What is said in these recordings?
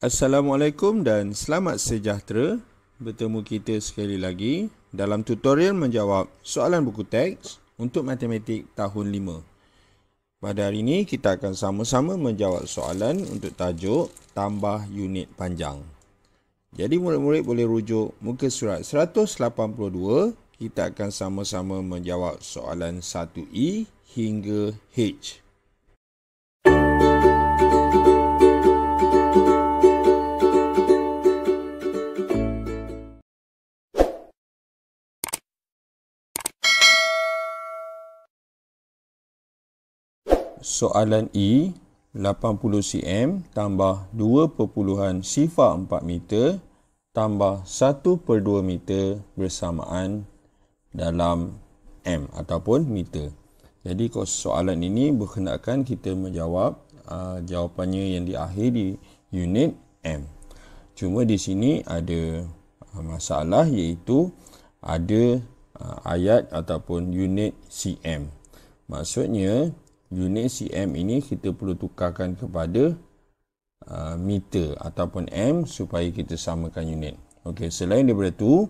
Assalamualaikum dan selamat sejahtera bertemu kita sekali lagi dalam tutorial menjawab soalan buku teks untuk matematik tahun 5. Pada hari ini kita akan sama-sama menjawab soalan untuk tajuk tambah unit panjang. Jadi murid-murid boleh rujuk muka surat 182 kita akan sama-sama menjawab soalan 1E hingga H. soalan E 80 cm tambah 2.4 sifar 4 meter tambah 1 per 2 meter bersamaan dalam M ataupun meter. Jadi soalan ini berkenaan kita menjawab uh, jawapannya yang di akhir di unit M. Cuma di sini ada ah, masalah iaitu ada uh, ayat ataupun unit cm. Maksudnya unit cm ini kita perlu tukarkan kepada uh, meter ataupun m supaya kita samakan unit. Okey, selain daripada itu,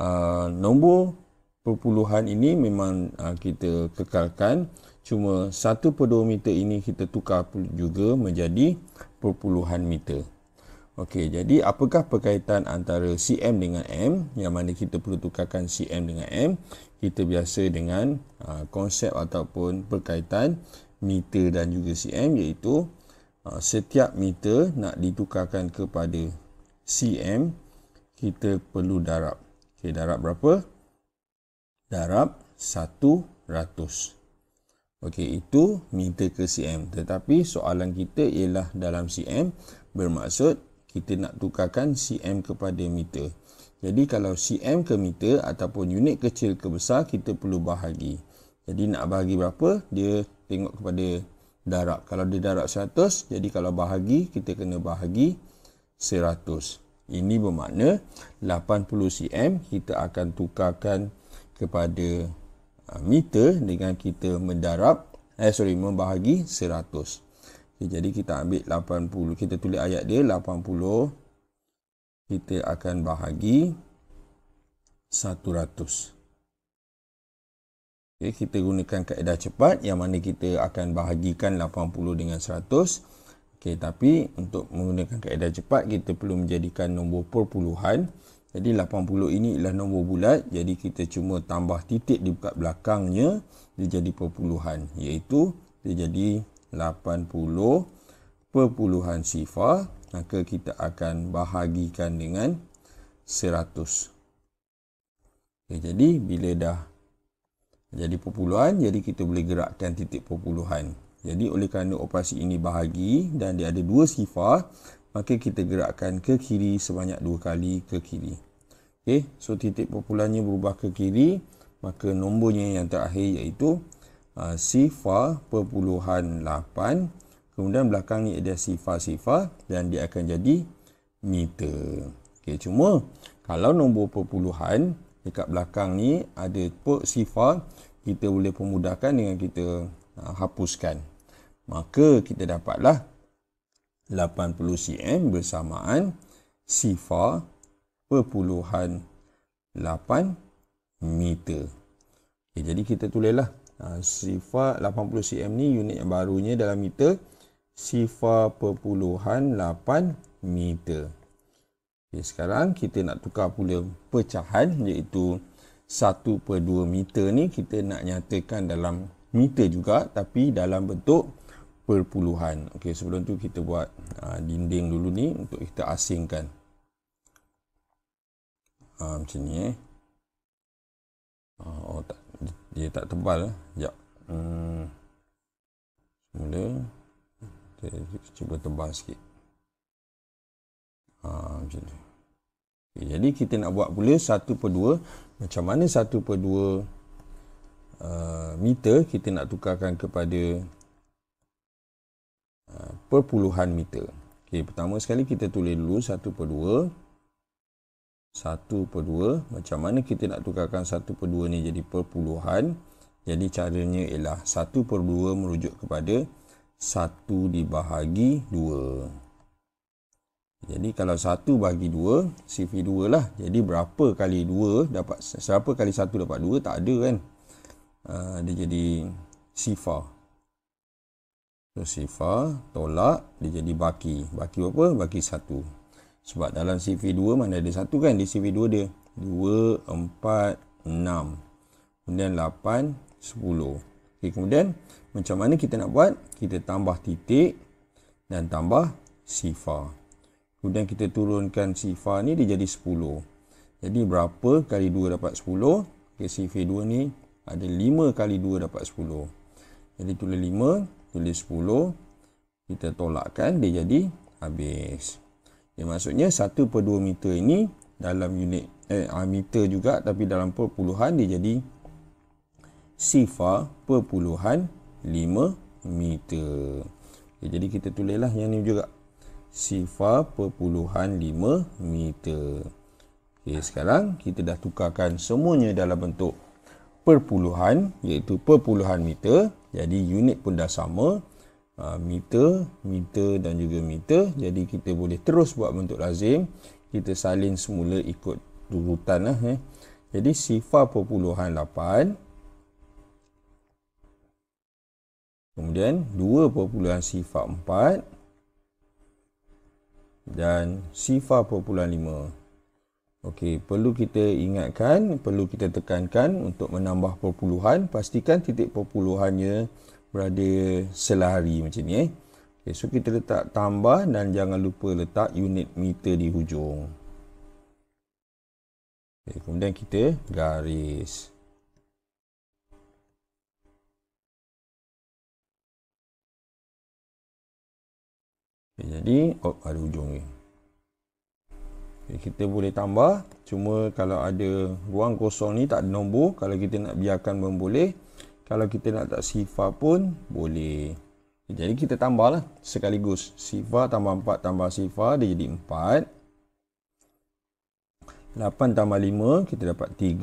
uh, nombor perpuluhan ini memang uh, kita kekalkan cuma 1 per 2 meter ini kita tukar juga menjadi perpuluhan meter. Okey, jadi apakah perkaitan antara cm dengan m? Yang mana kita perlu tukarkan cm dengan m? kita biasa dengan ha, konsep ataupun berkaitan meter dan juga cm iaitu ha, setiap meter nak ditukarkan kepada cm kita perlu darab. Okey darab berapa? Darab 100. Okey itu meter ke cm. Tetapi soalan kita ialah dalam cm bermaksud kita nak tukarkan cm kepada meter. Jadi kalau cm ke meter ataupun unit kecil ke besar kita perlu bahagi. Jadi nak bahagi berapa dia tengok kepada darab. Kalau dia darab 100, jadi kalau bahagi kita kena bahagi 100. Ini bermakna 80 cm kita akan tukarkan kepada uh, meter dengan kita mendarab eh sorry membahagi 100. Okay, jadi kita ambil 80 kita tulis ayat dia 80 kita akan bahagi 100. Okay, kita gunakan kaedah cepat yang mana kita akan bahagikan 80 dengan 100. Okay, tapi untuk menggunakan kaedah cepat, kita perlu menjadikan nombor perpuluhan. Jadi 80 ini ialah nombor bulat. Jadi kita cuma tambah titik di dekat belakangnya, dia jadi perpuluhan. Iaitu dia jadi 80 perpuluhan sifar maka kita akan bahagikan dengan 100. Okay, ya, jadi bila dah jadi perpuluhan, jadi kita boleh gerakkan titik perpuluhan. Jadi oleh kerana operasi ini bahagi dan dia ada dua sifar, maka kita gerakkan ke kiri sebanyak dua kali ke kiri. Okay, so titik perpuluhannya berubah ke kiri, maka nombornya yang terakhir iaitu uh, sifar perpuluhan 8 Kemudian belakang ni ada sifar-sifar dan dia akan jadi meter. Okay, cuma kalau nombor perpuluhan dekat belakang ni ada per sifar, kita boleh pemudahkan dengan kita uh, hapuskan. Maka kita dapatlah 80 cm bersamaan sifar perpuluhan 8 meter. Okay, jadi kita tulislah uh, ah, sifar 80 cm ni unit yang barunya dalam meter sifar perpuluhan 8 meter. Okay, sekarang kita nak tukar pula pecahan iaitu 1 per 2 meter ni kita nak nyatakan dalam meter juga tapi dalam bentuk perpuluhan. Okey, sebelum tu kita buat aa, ah, dinding dulu ni untuk kita asingkan. Ha, macam ni eh. Ah, oh, tak, dia tak tebal. Eh. Sekejap. Hmm. Mula. Kita cuba tebal sikit. Ha, macam tu. Okay, jadi kita nak buat pula 1 per 2. Macam mana 1 per 2 uh, meter kita nak tukarkan kepada uh, perpuluhan meter. Okay, pertama sekali kita tulis dulu 1 per 2. satu per dua Macam mana kita nak tukarkan satu per dua ni jadi perpuluhan. Jadi caranya ialah satu per dua merujuk kepada 1 dibahagi 2. Jadi kalau 1 bagi 2, CV 2 lah. Jadi berapa kali 2 dapat, berapa kali 1 dapat 2, tak ada kan. Uh, dia jadi sifar. So, sifar, tolak, dia jadi baki. Baki apa? Baki 1. Sebab dalam CV 2 mana ada 1 kan? Di CV 2 dia 2, 4, 6. Kemudian 8, 10. Okay, kemudian macam mana kita nak buat? Kita tambah titik dan tambah sifar. Kemudian kita turunkan sifar ni dia jadi 10. Jadi berapa kali 2 dapat 10? Okay, sifar 2 ni ada 5 kali 2 dapat 10. Jadi tulis 5, tulis 10. Kita tolakkan dia jadi habis. Ya, maksudnya 1 per 2 meter ini dalam unit eh, ah, meter juga tapi dalam perpuluhan dia jadi sifar perpuluhan meter. 5 meter okay, Jadi kita tulislah yang ni juga Sifar perpuluhan 5 meter okay, Sekarang kita dah tukarkan semuanya dalam bentuk perpuluhan Iaitu perpuluhan meter Jadi unit pun dah sama ha, meter, meter dan juga meter jadi kita boleh terus buat bentuk lazim kita salin semula ikut urutan lah, eh. jadi sifar perpuluhan kemudian 2 sifar 4 dan sifar perpuluhan 5 Okey, perlu kita ingatkan perlu kita tekankan untuk menambah perpuluhan pastikan titik perpuluhannya berada selari macam ni eh okay, so kita letak tambah dan jangan lupa letak unit meter di hujung okay, kemudian kita garis Okay, jadi oh, ada hujung ni. Okay, kita boleh tambah. Cuma kalau ada ruang kosong ni tak ada nombor. Kalau kita nak biarkan pun boleh. Kalau kita nak tak sifar pun boleh. Okay, jadi kita tambah lah sekaligus. Sifar tambah 4 tambah sifar dia jadi 4. 8 tambah 5 kita dapat 13.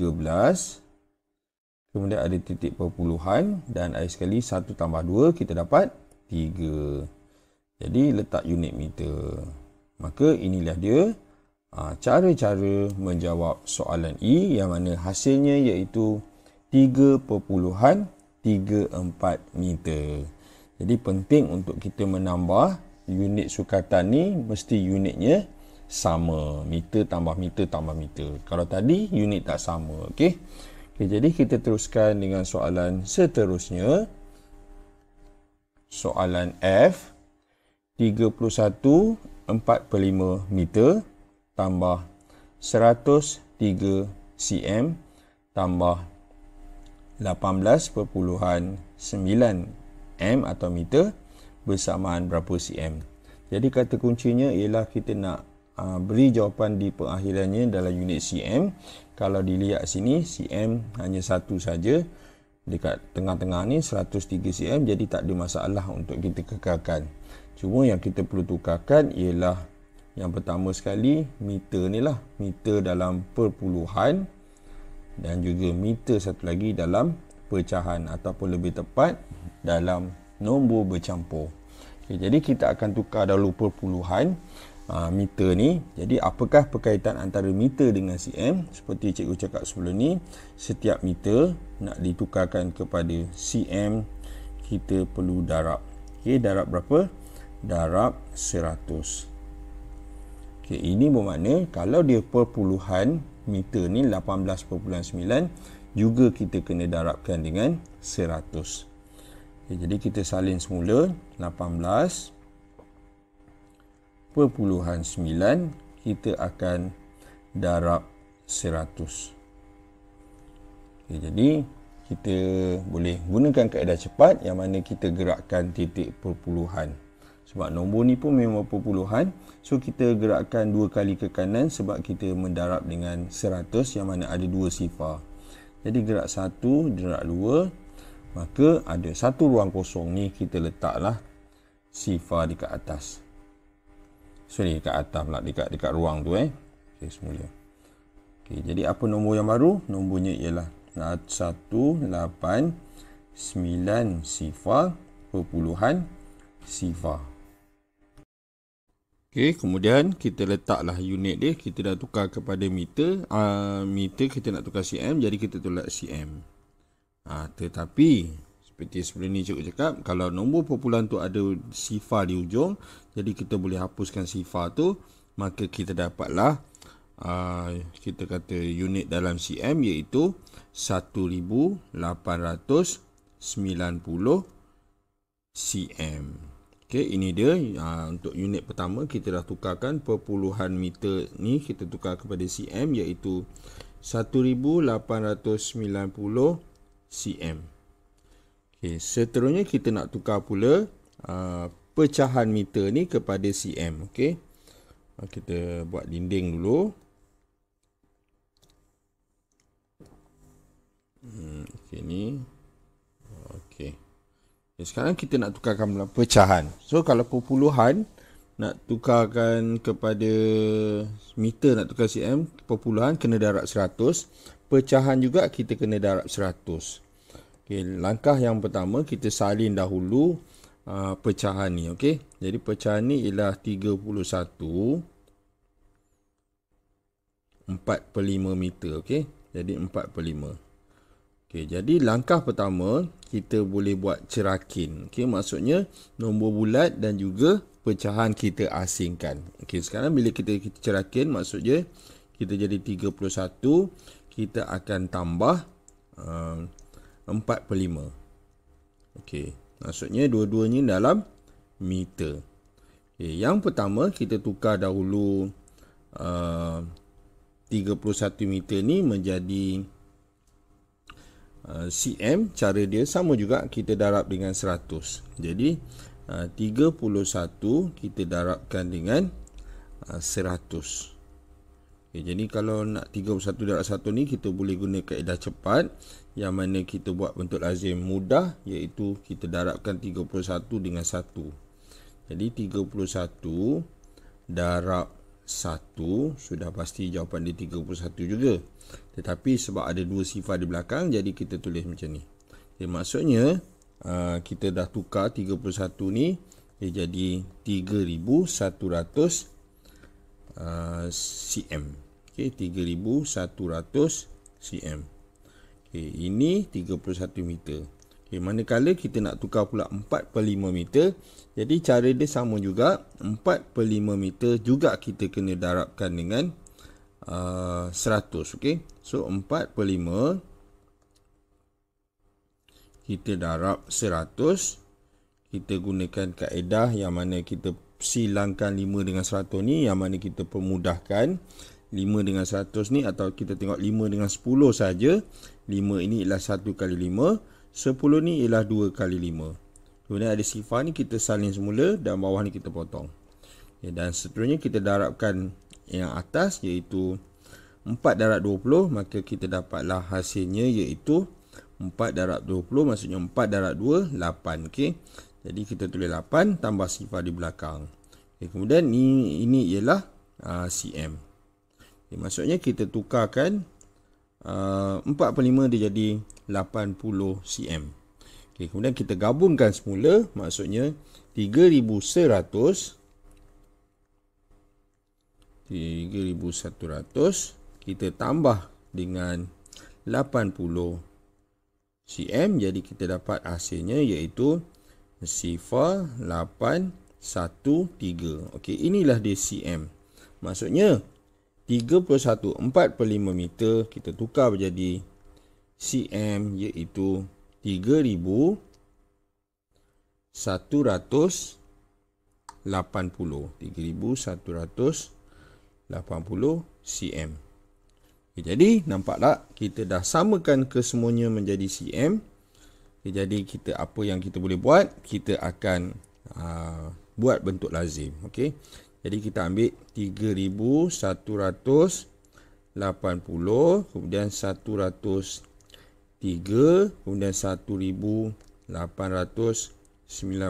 Kemudian ada titik perpuluhan. Dan akhir sekali 1 tambah 2 kita dapat 3. Jadi letak unit meter. Maka inilah dia ah, cara-cara menjawab soalan E yang mana hasilnya iaitu 3.34 meter. Jadi penting untuk kita menambah unit sukatan ni mesti unitnya sama. Meter tambah meter tambah meter. Kalau tadi unit tak sama. Okay? Okay, jadi kita teruskan dengan soalan seterusnya. Soalan F. 31.45 meter tambah 103 cm tambah 18.9 m atau meter bersamaan berapa cm. Jadi kata kuncinya ialah kita nak uh, beri jawapan di pengakhirannya dalam unit cm. Kalau dilihat sini cm hanya satu saja dekat tengah-tengah ni 103 cm jadi tak ada masalah untuk kita kekalkan. Cuma yang kita perlu tukarkan ialah yang pertama sekali meter ni lah meter dalam perpuluhan dan juga meter satu lagi dalam pecahan ataupun lebih tepat dalam nombor bercampur. Okay, jadi kita akan tukar dahulu perpuluhan aa, ah, meter ni. Jadi apakah perkaitan antara meter dengan cm? Seperti cikgu cakap sebelum ni, setiap meter nak ditukarkan kepada cm kita perlu darab. Okey, darab berapa? darab seratus. okay, ini bermakna kalau dia perpuluhan meter ni 18.9 juga kita kena darabkan dengan seratus. okay, jadi kita salin semula perpuluhan 18.9 kita akan darab seratus. okay, jadi kita boleh gunakan kaedah cepat yang mana kita gerakkan titik perpuluhan sebab nombor ni pun memang perpuluhan so kita gerakkan dua kali ke kanan sebab kita mendarab dengan 100 yang mana ada dua sifar jadi gerak satu, gerak dua maka ada satu ruang kosong ni kita letaklah sifar dekat atas So sorry dekat atas pula dekat, dekat ruang tu eh ok semula ok jadi apa nombor yang baru nombornya ialah 1, 8, 9 sifar perpuluhan sifar Okey, kemudian kita letaklah unit dia kita dah tukar kepada meter. Uh, meter kita nak tukar cm jadi kita tolak cm. Uh, ah, tetapi seperti sebelum ni cikgu cakap kalau nombor perpuluhan tu ada sifar di ujung, jadi kita boleh hapuskan sifar tu, maka kita dapatlah uh, kita kata unit dalam cm iaitu 1890 cm. Okey, ini dia ha, untuk unit pertama kita dah tukarkan perpuluhan meter ni kita tukar kepada cm iaitu 1890 cm. Okey, seterusnya kita nak tukar pula ha, pecahan meter ni kepada cm, okey. Ha, kita buat dinding dulu. Hmm, okey ni Ya, sekarang kita nak tukarkan pecahan. So kalau perpuluhan nak tukarkan kepada meter nak tukar cm, perpuluhan kena darab 100, pecahan juga kita kena darab 100. Okey, langkah yang pertama kita salin dahulu uh, pecahan ni, okey. Jadi pecahan ni ialah 31 4/5 meter, okey. Jadi 4/5 Okey, jadi langkah pertama kita boleh buat cerakin. Okey, maksudnya nombor bulat dan juga pecahan kita asingkan. Okey, sekarang bila kita kita cerakin maksudnya kita jadi 31, kita akan tambah um, 4/5. Okey, maksudnya dua-duanya dalam meter. Okay, yang pertama kita tukar dahulu um, uh, 31 meter ni menjadi Uh, cm cara dia sama juga kita darab dengan 100 jadi 31 uh, kita darabkan dengan 100 uh, okay, jadi kalau nak 31 darab 1 ni kita boleh guna kaedah cepat yang mana kita buat bentuk lazim mudah iaitu kita darabkan 31 dengan 1 jadi 31 darab 1 sudah pasti jawapan dia 31 juga tetapi sebab ada dua sifat di belakang jadi kita tulis macam ni. Jadi eh, maksudnya ah, kita dah tukar 31 ni dia jadi 3100 ah, cm. Okay, 3100 cm. Okay, ini 31 meter. Okey manakala kita nak tukar pula 4 per 5 meter. Jadi cara dia sama juga 4 per 5 meter juga kita kena darabkan dengan 3100 100 uh, okey so 4 per lima. kita darab 100 kita gunakan kaedah yang mana kita silangkan lima dengan seratus ni yang mana kita permudahkan lima dengan seratus ni atau kita tengok lima dengan sepuluh saja Lima ini ialah satu kali lima, sepuluh ni ialah dua kali lima. kemudian ada sifar ni kita salin semula dan bawah ni kita potong ya, dan seterusnya kita darabkan yang atas iaitu 4 darab 20 maka kita dapatlah hasilnya iaitu 4 darab 20 maksudnya 4 darab 2 8 okey jadi kita tulis 8 tambah sifar di belakang okay. kemudian ni ini ialah uh, ah, cm okay. maksudnya kita tukarkan uh, 45 dia jadi 80 cm okey kemudian kita gabungkan semula maksudnya 3100 3100 kita tambah dengan 80 cm jadi kita dapat hasilnya iaitu sifar 813 okey inilah dia cm maksudnya 314 per 5 meter kita tukar menjadi cm iaitu 3100 80 3100 80 cm. Okay, jadi nampak tak kita dah samakan kesemuanya menjadi cm. Okay, jadi kita apa yang kita boleh buat kita akan aa, uh, buat bentuk lazim. Okay. Jadi kita ambil 3180 kemudian 103 kemudian 1890.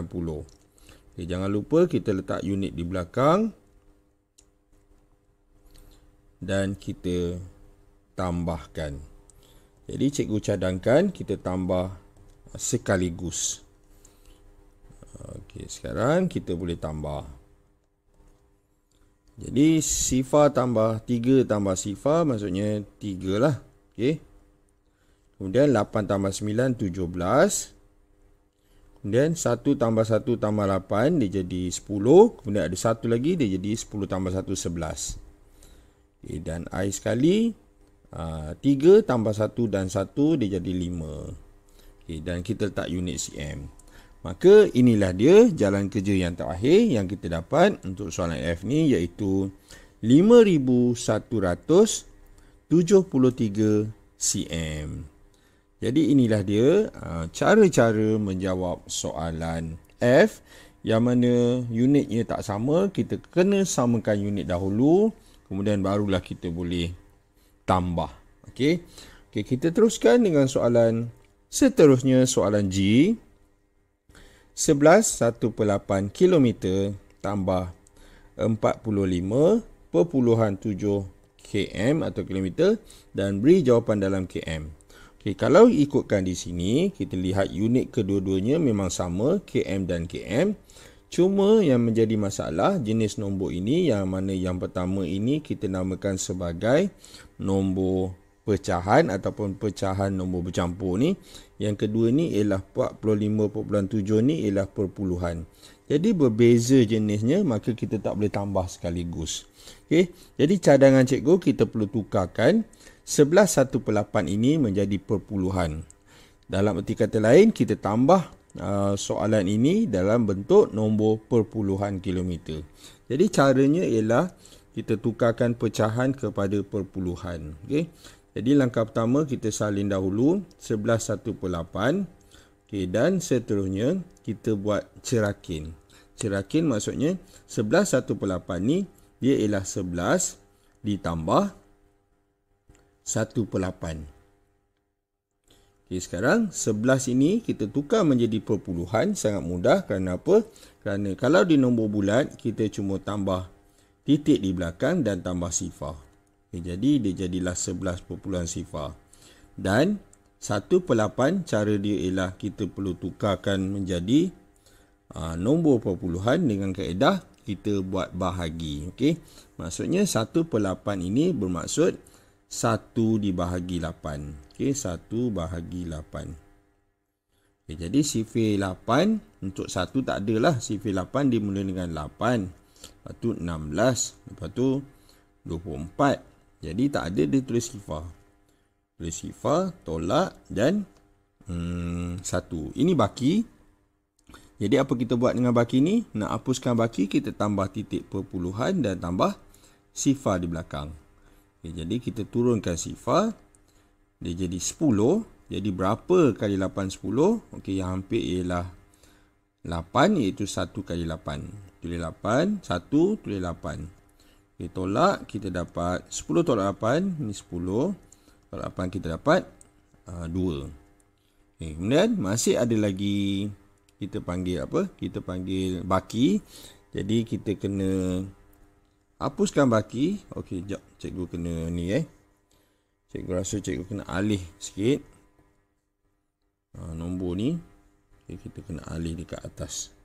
Okay, jangan lupa kita letak unit di belakang dan kita tambahkan. Jadi cikgu cadangkan kita tambah uh, sekaligus. Okey, sekarang kita boleh tambah. Jadi sifar tambah 3 tambah sifar maksudnya 3 lah. Okey. Kemudian 8 tambah 9, 17. Kemudian 1 tambah 1 tambah 8, dia jadi 10. Kemudian ada 1 lagi, dia jadi 10 tambah 1, 11. A eh, dan I sekali. Uh, ah, 3 tambah 1 dan 1 dia jadi 5. Okay, eh, dan kita letak unit CM. Maka inilah dia jalan kerja yang terakhir yang kita dapat untuk soalan F ni iaitu 5173 CM. Jadi inilah dia ah, cara-cara menjawab soalan F yang mana unitnya tak sama. Kita kena samakan unit dahulu. Kemudian barulah kita boleh tambah. Okey. Okey, kita teruskan dengan soalan seterusnya soalan G. 11.8 km tambah 45.7 km atau kilometer dan beri jawapan dalam km. Okey, kalau ikutkan di sini kita lihat unit kedua-duanya memang sama km dan km. Cuma yang menjadi masalah jenis nombor ini yang mana yang pertama ini kita namakan sebagai nombor pecahan ataupun pecahan nombor bercampur ni. Yang kedua ni ialah 45.7 ni ialah perpuluhan. Jadi berbeza jenisnya maka kita tak boleh tambah sekaligus. Okey. Jadi cadangan cikgu kita perlu tukarkan 11 1 per ini menjadi perpuluhan. Dalam erti kata lain kita tambah Ah, soalan ini dalam bentuk nombor perpuluhan kilometer. Jadi caranya ialah kita tukarkan pecahan kepada perpuluhan. Okey. Jadi langkah pertama kita salin dahulu 11.18. Okey dan seterusnya kita buat cerakin. Cerakin maksudnya 11.18 ni dia ialah 11 ditambah 18. Okay, sekarang 11 ini kita tukar menjadi perpuluhan sangat mudah kerana apa? Kerana kalau di nombor bulat kita cuma tambah titik di belakang dan tambah sifar. Okay, eh, jadi dia jadilah 11 perpuluhan sifar. Dan 1 per 8 cara dia ialah kita perlu tukarkan menjadi aa, ah, nombor perpuluhan dengan kaedah kita buat bahagi. Okey? Maksudnya 1 per 8 ini bermaksud 1 dibahagi 8. Okey, 1 bahagi 8. Okay, jadi sifir 8 untuk 1 tak adalah. Sifir 8 dimula dengan 8. Lepas tu 16. Lepas tu 24. Jadi tak ada dia tulis sifar. Tulis sifar, tolak dan hmm, satu. Hmm, Ini baki. Jadi apa kita buat dengan baki ni? Nak hapuskan baki, kita tambah titik perpuluhan dan tambah sifar di belakang. Okay, jadi kita turunkan sifar. Dia jadi 10. Jadi berapa kali 8 10? Okey yang hampir ialah 8 iaitu 1 kali 8. Tulis 8, 1 tulis 8. Kita tolak kita dapat 10 tolak 8 ni 10. Tolak 8 kita dapat uh, 2. Okey kemudian masih ada lagi kita panggil apa? Kita panggil baki. Jadi kita kena hapuskan baki okey jap cikgu kena ni eh cikgu rasa cikgu kena alih sikit ha, nombor ni okay, kita kena alih dekat atas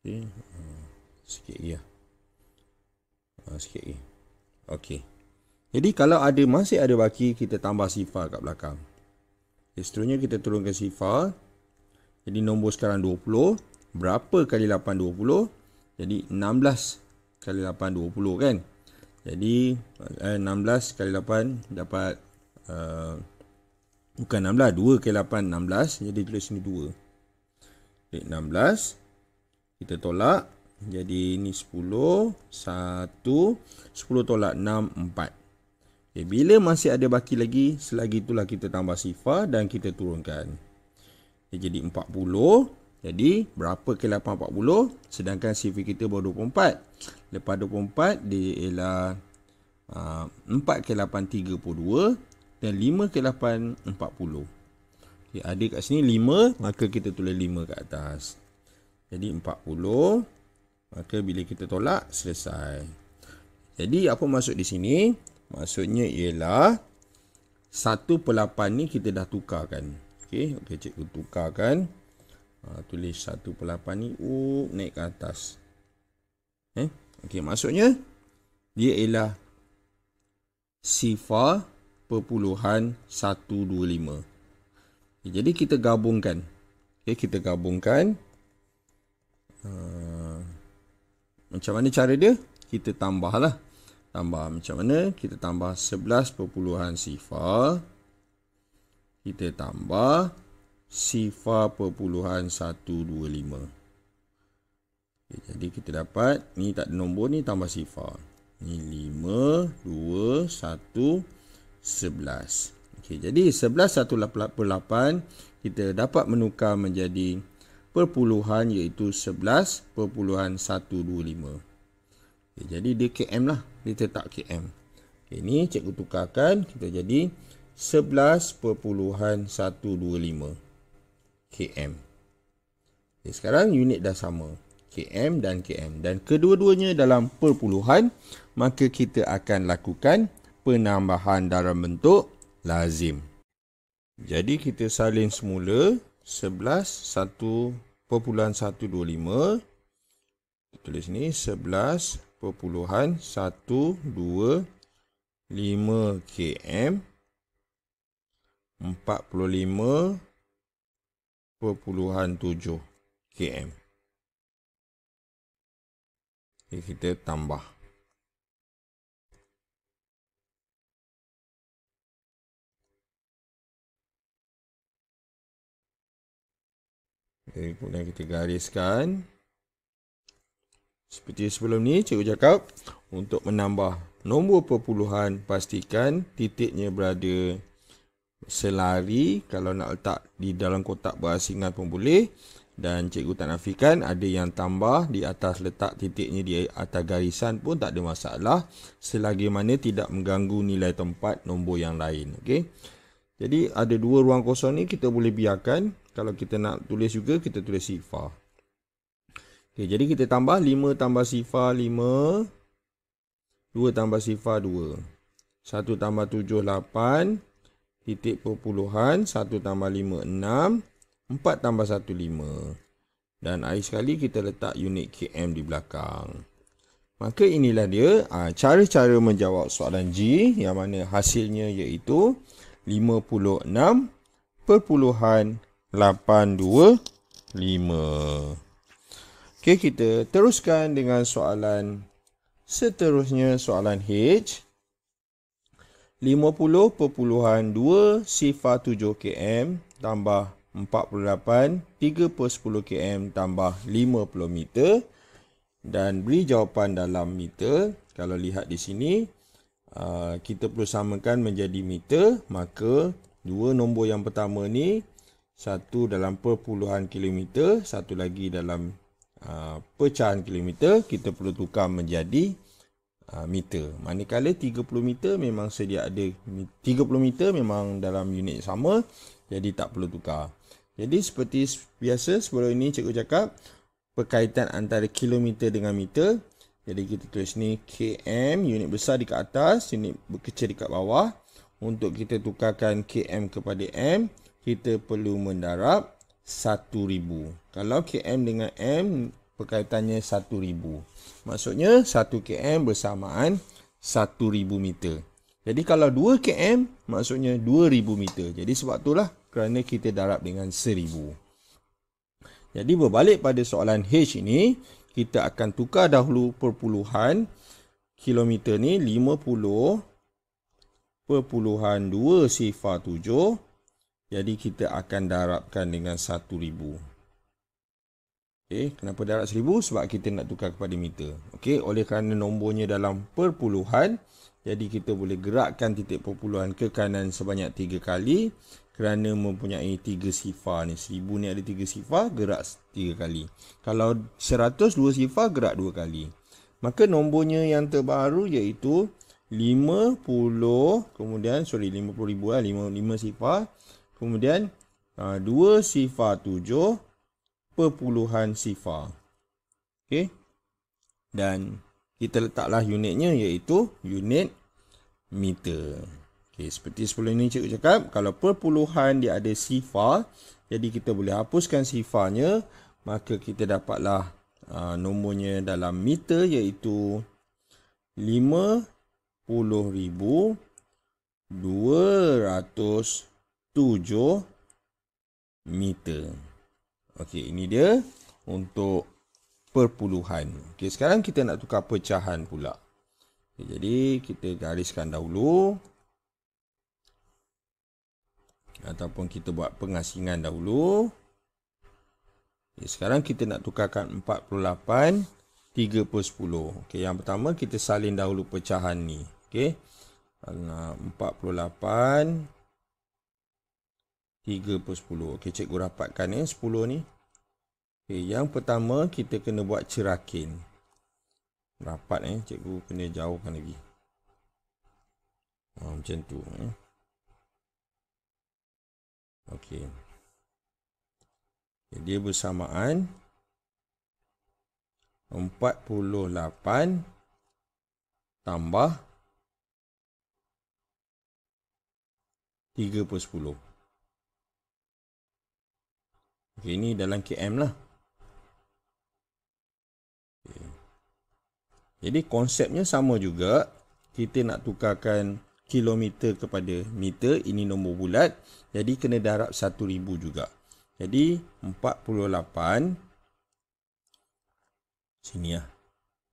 okey ha, sikit ya ha, sikit ya okey jadi kalau ada masih ada baki kita tambah sifar kat belakang okay, seterusnya kita turunkan sifar jadi nombor sekarang 20 berapa kali 8 20 jadi 16 kali 8 20 kan. Jadi eh, 16 kali 8 dapat uh, bukan 16 2 kali 8 16 jadi tulis ni 2. Jadi 16 kita tolak jadi ini 10 1 10 tolak 6 4. Okay, bila masih ada baki lagi, selagi itulah kita tambah sifar dan kita turunkan. Okay, jadi jadi berapa ke 840 sedangkan CV kita baru 24. Lepas 24 dia ialah uh, ah, 4 ke 832 dan 5 ke 840. Okay, ada kat sini 5 maka kita tulis 5 kat atas. Jadi 40 maka bila kita tolak selesai. Jadi apa masuk di sini? Maksudnya ialah 1 per 8 ni kita dah tukarkan. Okey, okey cikgu tukarkan. Okey. Ha, tulis 1.8 ni up naik ke atas. Eh? Okey, maksudnya dia ialah sifar perpuluhan 125. Okay, jadi kita gabungkan. Okay, kita gabungkan. Uh, macam mana cara dia? Kita tambahlah. Tambah macam mana? Kita tambah 11 perpuluhan sifar. Kita tambah sifar perpuluhan 125 okay, jadi kita dapat ni tak ada nombor ni tambah sifar ni 5 2 1 okey jadi 11 188 kita dapat menukar menjadi perpuluhan iaitu 11.125 okay, jadi dia km lah dia tetap km okey ni cikgu tukarkan kita jadi perpuluhan 11.125 KM. Jadi sekarang unit dah sama, KM dan KM dan kedua-duanya dalam perpuluhan, maka kita akan lakukan penambahan dalam bentuk lazim. Jadi kita salin semula 11.1.125 kita tulis ni 11.125 KM 20.7 km. Jadi kita tambah. Jadi kemudian kita gariskan. Seperti sebelum ni, cikgu cakap untuk menambah nombor perpuluhan, pastikan titiknya berada selari kalau nak letak di dalam kotak berasingan pun boleh dan cikgu tak nafikan ada yang tambah di atas letak titiknya di atas garisan pun tak ada masalah selagi mana tidak mengganggu nilai tempat nombor yang lain okey jadi ada dua ruang kosong ni kita boleh biarkan kalau kita nak tulis juga kita tulis sifar okey jadi kita tambah 5 tambah sifar 5 2 tambah sifar 2 1 tambah 7 8 titik perpuluhan 1 tambah 5, 6 4 tambah 1, 5 dan akhir sekali kita letak unit KM di belakang maka inilah dia ah, cara-cara menjawab soalan G yang mana hasilnya iaitu 56 perpuluhan 825 ok kita teruskan dengan soalan seterusnya soalan H 50.2 sifar 7 km tambah 48 3.10 km tambah 50 meter dan beri jawapan dalam meter kalau lihat di sini uh, kita perlu samakan menjadi meter maka dua nombor yang pertama ni satu dalam perpuluhan kilometer satu lagi dalam uh, pecahan kilometer kita perlu tukar menjadi Ah, meter. Manakala 30 meter memang sedia ada 30 meter memang dalam unit sama jadi tak perlu tukar. Jadi seperti biasa sebelum ini cikgu cakap perkaitan antara kilometer dengan meter. Jadi kita tulis ni KM unit besar dekat atas, unit kecil dekat bawah. Untuk kita tukarkan KM kepada M, kita perlu mendarab 1000. Kalau KM dengan M perkaitannya 1000. Maksudnya 1 km bersamaan 1000 meter. Jadi kalau 2 km maksudnya 2000 meter. Jadi sebab itulah kerana kita darab dengan 1000. Jadi berbalik pada soalan H ini, kita akan tukar dahulu perpuluhan kilometer ni 50 perpuluhan 2 sifar 7. Jadi kita akan darabkan dengan 1000. Okay, kenapa darab seribu? Sebab kita nak tukar kepada meter. Okay, oleh kerana nombornya dalam perpuluhan, jadi kita boleh gerakkan titik perpuluhan ke kanan sebanyak tiga kali kerana mempunyai tiga sifar ni. Seribu ni ada tiga sifar, gerak tiga kali. Kalau seratus, dua sifar, gerak dua kali. Maka nombornya yang terbaru iaitu 50 kemudian sorry 50 ribu lah 5, 5 sifar kemudian 2 ah, sifar perpuluhan sifar. Okey. Dan kita letaklah unitnya iaitu unit meter. Okey, seperti sebelum ini cikgu cakap, kalau perpuluhan dia ada sifar, jadi kita boleh hapuskan sifarnya, maka kita dapatlah uh, nombornya dalam meter iaitu 50,207 meter. Okey, ini dia untuk perpuluhan. Okey, sekarang kita nak tukar pecahan pula. Okay, jadi kita gariskan dahulu ataupun kita buat pengasingan dahulu. Okay, sekarang kita nak tukarkan 48 3 Okey, yang pertama kita salin dahulu pecahan ni. Okey, 48 3 per 10. Okey, cikgu rapatkan ya, 10 ni. Okey, yang pertama kita kena buat cerakin. Rapat eh, cikgu kena jauhkan lagi. Ha, macam tu eh. Okey. Okay, dia bersamaan 48 tambah 3 per 10. Okay, ini dalam KM lah. Okay. Jadi konsepnya sama juga. Kita nak tukarkan kilometer kepada meter. Ini nombor bulat. Jadi kena darab 1000 juga. Jadi 48. Sini lah.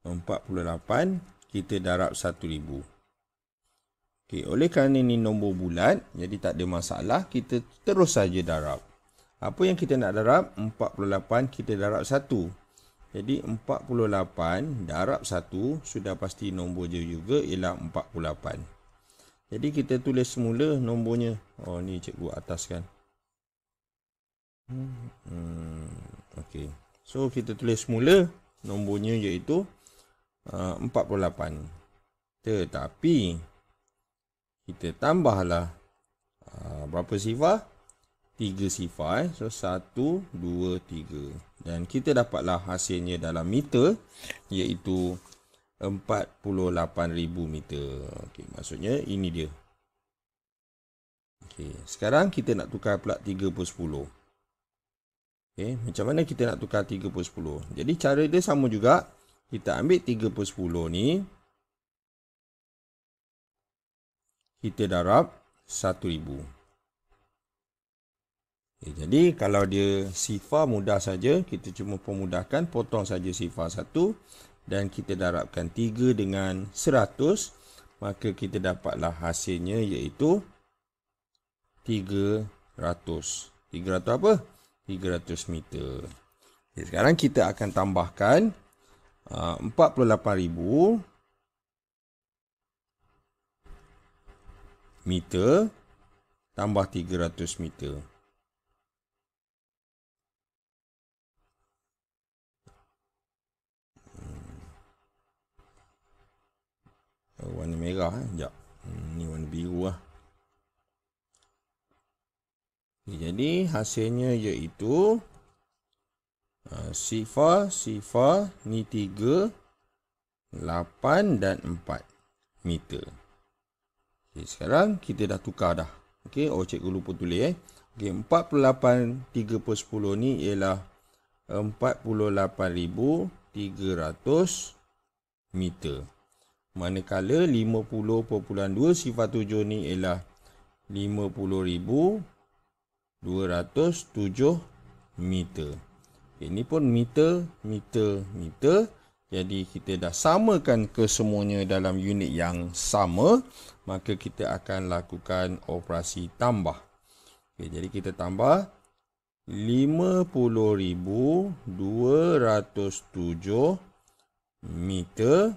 48. Kita darab 1000. Okey, oleh kerana ini nombor bulat, jadi tak ada masalah, kita terus saja darab. Apa yang kita nak darab? 48 kita darab 1. Jadi 48 darab 1 sudah pasti nombor dia juga ialah 48. Jadi kita tulis semula nombornya. Oh ni cikgu atas kan. Hmm, okay. So kita tulis semula nombornya iaitu uh, 48. Tetapi kita tambahlah uh, berapa sifar? tiga sifar. So, satu, dua, tiga. Dan kita dapatlah hasilnya dalam meter iaitu 48,000 meter. Okay, maksudnya ini dia. Okay, sekarang kita nak tukar pula tiga per sepuluh. Okay, macam mana kita nak tukar tiga per sepuluh? Jadi cara dia sama juga. Kita ambil tiga per sepuluh ni. Kita darab satu ribu. Ya, jadi kalau dia sifar mudah saja, kita cuma pemudahkan, potong saja sifar satu dan kita darabkan tiga dengan seratus, maka kita dapatlah hasilnya iaitu tiga ratus. Tiga ratus apa? Tiga ratus meter. Ya, sekarang kita akan tambahkan ah, empat puluh lapan ribu meter tambah tiga ratus meter. warna merah eh. Sekejap. Ini hmm, warna biru lah. Jadi hasilnya iaitu sifar, ah, sifar ni tiga lapan dan empat meter. Okay, sekarang kita dah tukar dah. Okey, oh cikgu lupa tulis eh. puluh lapan tiga per sepuluh ni ialah empat puluh lapan ribu tiga ratus meter manakala 50.2 sifat 7 ni ialah 50,207 meter. Ini pun meter, meter, meter. Jadi kita dah samakan kesemuanya dalam unit yang sama. Maka kita akan lakukan operasi tambah. Okay, jadi kita tambah 50,207 meter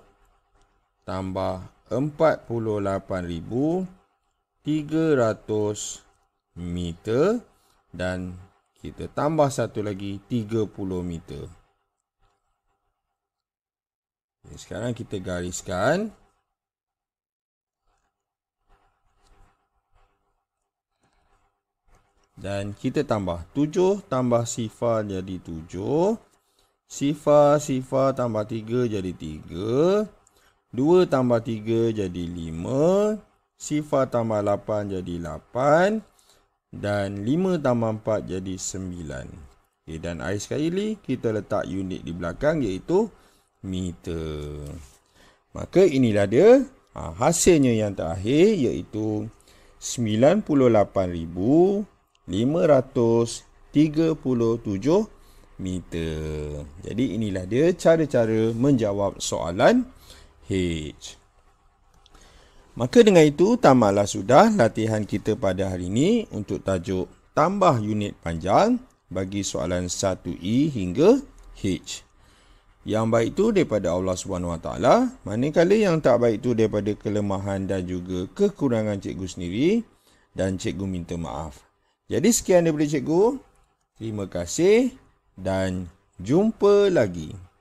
tambah 48,300 meter dan kita tambah satu lagi 30 meter. Okay, sekarang kita gariskan. Dan kita tambah 7 tambah sifar jadi 7. Sifar sifar tambah 3 jadi 3. 2 tambah 3 jadi 5. Sifar tambah 8 jadi 8. Dan 5 tambah 4 jadi 9. Okay, eh, dan air sekali ni kita letak unit di belakang iaitu meter. Maka inilah dia ha, hasilnya yang terakhir iaitu 98,537 meter. Jadi inilah dia cara-cara menjawab soalan. H. Maka dengan itu, tamatlah sudah latihan kita pada hari ini untuk tajuk tambah unit panjang bagi soalan 1E hingga H. Yang baik itu daripada Allah SWT, manakala yang tak baik itu daripada kelemahan dan juga kekurangan cikgu sendiri dan cikgu minta maaf. Jadi sekian daripada cikgu, terima kasih dan jumpa lagi.